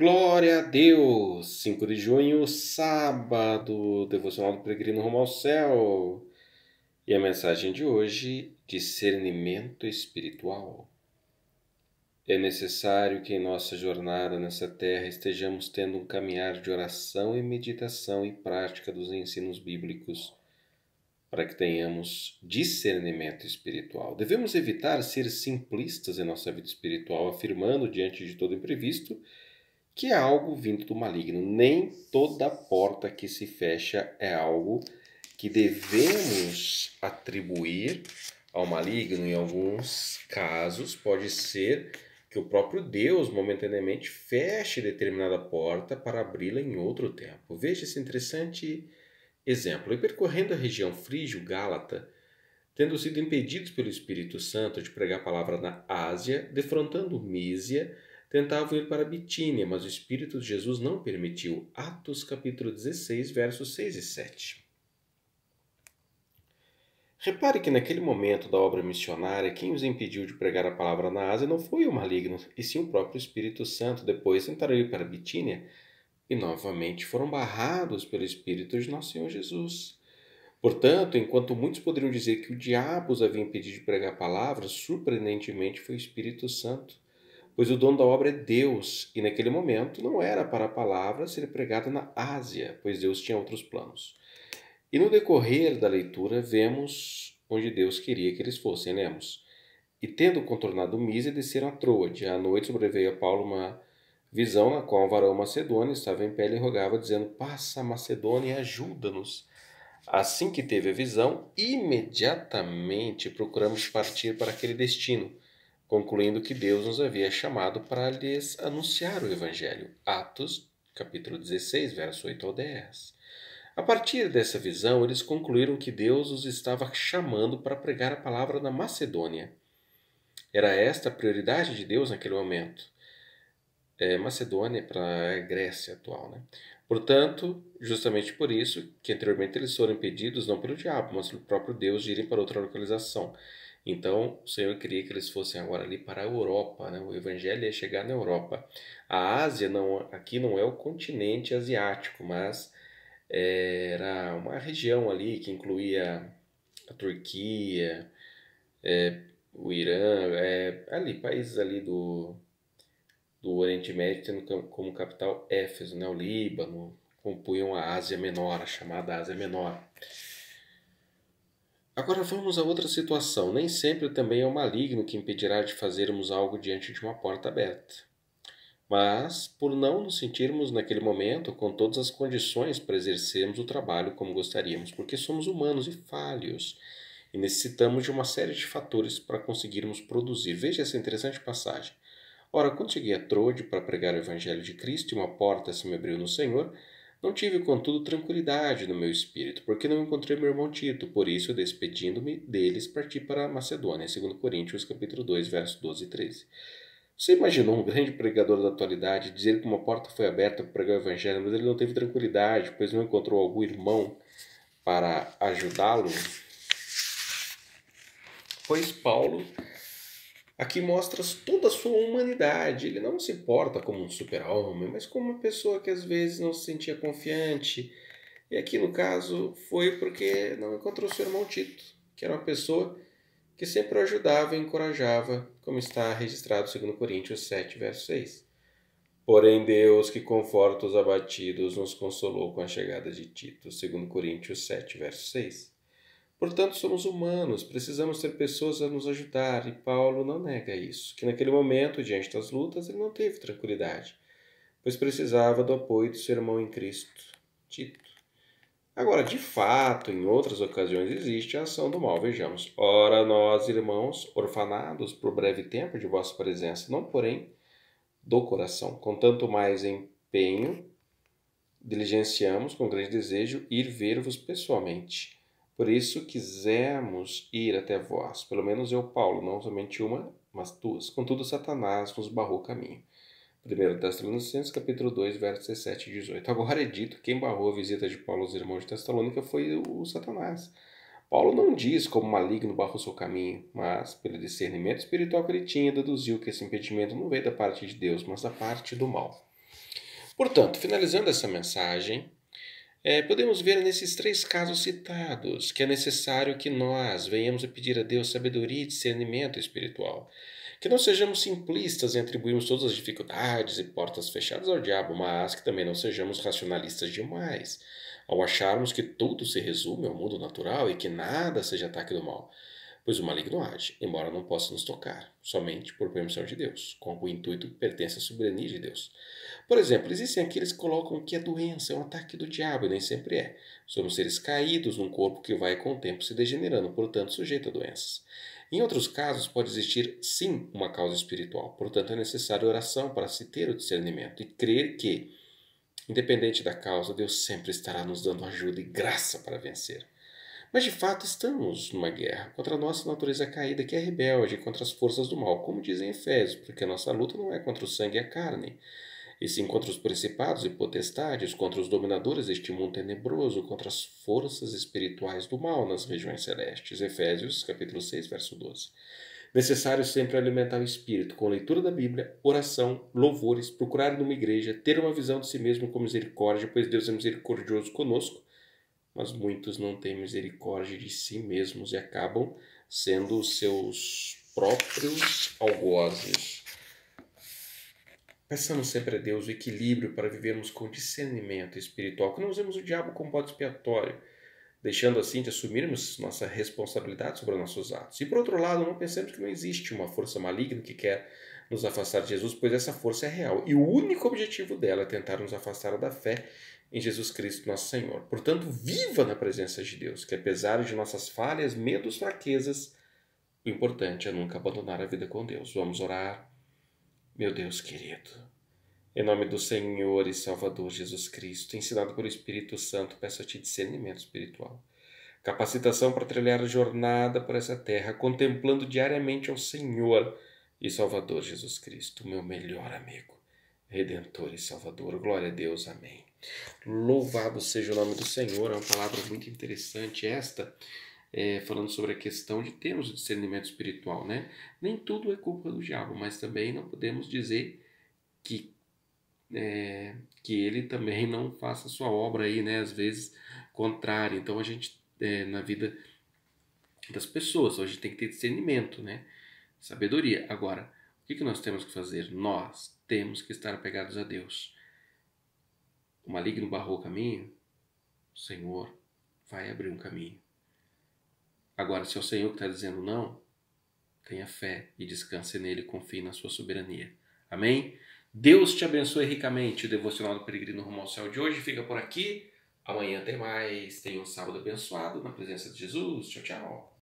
Glória a Deus! 5 de junho, sábado, devocional do peregrino rumo ao céu. E a mensagem de hoje, discernimento espiritual. É necessário que em nossa jornada nessa terra estejamos tendo um caminhar de oração e meditação e prática dos ensinos bíblicos, para que tenhamos discernimento espiritual. Devemos evitar ser simplistas em nossa vida espiritual, afirmando diante de todo imprevisto que é algo vindo do maligno. Nem toda porta que se fecha é algo que devemos atribuir ao maligno. Em alguns casos, pode ser que o próprio Deus momentaneamente feche determinada porta para abri-la em outro tempo. Veja esse interessante exemplo. E percorrendo a região frígio-gálata, tendo sido impedidos pelo Espírito Santo de pregar a palavra na Ásia, defrontando Mísia, tentavam ir para Bitínia, mas o Espírito de Jesus não permitiu. Atos capítulo 16, versos 6 e 7. Repare que naquele momento da obra missionária, quem os impediu de pregar a palavra na Ásia não foi o maligno, e sim o próprio Espírito Santo. Depois tentaram ir para Bitínia e novamente foram barrados pelo Espírito de Nosso Senhor Jesus. Portanto, enquanto muitos poderiam dizer que o diabo os havia impedido de pregar a palavra, surpreendentemente foi o Espírito Santo pois o dono da obra é Deus, e naquele momento não era para a palavra ser pregada na Ásia, pois Deus tinha outros planos. E no decorrer da leitura, vemos onde Deus queria que eles fossem, lemos. Né, e tendo contornado Mísia, desceram a Troade. À noite sobreveio a Paulo uma visão na qual o varão macedônio estava em pé e rogava, dizendo: Passa, Macedônia, e ajuda-nos. Assim que teve a visão, imediatamente procuramos partir para aquele destino concluindo que Deus nos havia chamado para lhes anunciar o Evangelho. Atos, capítulo 16, verso 8 ao 10. A partir dessa visão, eles concluíram que Deus os estava chamando para pregar a palavra na Macedônia. Era esta a prioridade de Deus naquele momento. É, Macedônia para a Grécia atual, né? Portanto, justamente por isso, que anteriormente eles foram impedidos não pelo diabo, mas pelo próprio Deus de irem para outra localização. Então, o Senhor queria que eles fossem agora ali para a Europa, né? O evangelho ia chegar na Europa. A Ásia não, aqui não é o continente asiático, mas é, era uma região ali que incluía a Turquia, é, o Irã, é, ali países ali do do Oriente Médio tendo como capital Éfeso, né? O Líbano compunham a Ásia Menor, a chamada Ásia Menor. Agora vamos a outra situação. Nem sempre também é o maligno que impedirá de fazermos algo diante de uma porta aberta. Mas, por não nos sentirmos naquele momento com todas as condições para exercermos o trabalho como gostaríamos, porque somos humanos e falhos e necessitamos de uma série de fatores para conseguirmos produzir. Veja essa interessante passagem. Ora, quando cheguei a Trode para pregar o Evangelho de Cristo e uma porta se me abriu no Senhor, não tive, contudo, tranquilidade no meu espírito, porque não encontrei meu irmão Tito, por isso, despedindo-me deles, parti para a Macedônia, segundo Coríntios, capítulo 2, versos 12 e 13. Você imaginou um grande pregador da atualidade dizer que uma porta foi aberta para pregar o evangelho, mas ele não teve tranquilidade, pois não encontrou algum irmão para ajudá-lo? Pois Paulo Aqui mostra toda a sua humanidade. Ele não se porta como um super-homem, mas como uma pessoa que às vezes não se sentia confiante. E aqui, no caso, foi porque não encontrou seu irmão Tito, que era uma pessoa que sempre o ajudava e encorajava, como está registrado segundo Coríntios 7, verso 6. Porém, Deus, que conforta os abatidos, nos consolou com a chegada de Tito, segundo Coríntios 7, verso 6. Portanto, somos humanos, precisamos ter pessoas a nos ajudar, e Paulo não nega isso, que naquele momento, diante das lutas, ele não teve tranquilidade, pois precisava do apoio do seu irmão em Cristo, Tito. Agora, de fato, em outras ocasiões existe a ação do mal, vejamos. Ora, nós, irmãos, orfanados por breve tempo de vossa presença, não porém do coração, com tanto mais empenho, diligenciamos com grande desejo ir ver-vos pessoalmente por isso quisemos ir até vós, pelo menos eu, Paulo, não somente uma, mas duas. Contudo, Satanás nos barrou o caminho. 1 Tessalonicenses capítulo 2, versos 17 e 18. Agora é dito que quem barrou a visita de Paulo aos irmãos de Tessalônica foi o Satanás. Paulo não diz como maligno barrou seu caminho, mas, pelo discernimento espiritual que ele tinha, deduziu que esse impedimento não veio da parte de Deus, mas da parte do mal. Portanto, finalizando essa mensagem, é, podemos ver nesses três casos citados que é necessário que nós venhamos a pedir a Deus sabedoria e discernimento espiritual. Que não sejamos simplistas em atribuirmos todas as dificuldades e portas fechadas ao diabo, mas que também não sejamos racionalistas demais, ao acharmos que tudo se resume ao mundo natural e que nada seja ataque do mal pois o maligno age, embora não possa nos tocar, somente por permissão de Deus, com o intuito que pertence à soberania de Deus. Por exemplo, existem aqueles que colocam que a doença é um ataque do diabo, e nem sempre é. Somos seres caídos num corpo que vai com o tempo se degenerando, portanto, sujeito a doenças. Em outros casos, pode existir sim uma causa espiritual, portanto, é necessária oração para se ter o discernimento e crer que, independente da causa, Deus sempre estará nos dando ajuda e graça para vencer. Mas de fato estamos numa guerra contra a nossa natureza caída que é rebelde contra as forças do mal, como dizem Efésios, porque a nossa luta não é contra o sangue e a carne, e sim contra os principados e potestades, contra os dominadores deste mundo tenebroso, contra as forças espirituais do mal nas regiões celestes. Efésios, capítulo 6, verso 12. Necessário sempre alimentar o espírito com leitura da Bíblia, oração, louvores, procurar numa igreja, ter uma visão de si mesmo com misericórdia, pois Deus é misericordioso conosco mas muitos não têm misericórdia de si mesmos e acabam sendo os seus próprios algozes. Peçamos sempre a Deus o equilíbrio para vivermos com discernimento espiritual, que não usemos o diabo como bode expiatório, deixando assim de assumirmos nossa responsabilidade sobre os nossos atos. E por outro lado, não pensemos que não existe uma força maligna que quer nos afastar de Jesus, pois essa força é real. E o único objetivo dela é tentar nos afastar da fé em Jesus Cristo, nosso Senhor. Portanto, viva na presença de Deus, que apesar de nossas falhas, medos, fraquezas, o importante é nunca abandonar a vida com Deus. Vamos orar. Meu Deus querido, em nome do Senhor e Salvador Jesus Cristo, ensinado pelo Espírito Santo, peço a ti discernimento espiritual, capacitação para trilhar a jornada por essa terra, contemplando diariamente ao Senhor e Salvador Jesus Cristo, meu melhor amigo, Redentor e Salvador. Glória a Deus. Amém. Louvado seja o nome do Senhor, é uma palavra muito interessante esta, é, falando sobre a questão de termos o discernimento espiritual, né? Nem tudo é culpa do diabo, mas também não podemos dizer que é, que ele também não faça sua obra aí, né? Às vezes contrária. Então a gente é, na vida das pessoas, a gente tem que ter discernimento, né? Sabedoria. Agora, o que, que nós temos que fazer? Nós temos que estar apegados a Deus o maligno barrou o caminho, o Senhor vai abrir um caminho. Agora, se é o Senhor que está dizendo não, tenha fé e descanse nele, confie na sua soberania. Amém? Deus te abençoe ricamente. O devocional do Peregrino Rumo ao Céu de hoje fica por aqui. Amanhã tem mais. Tenha um sábado abençoado na presença de Jesus. Tchau, tchau.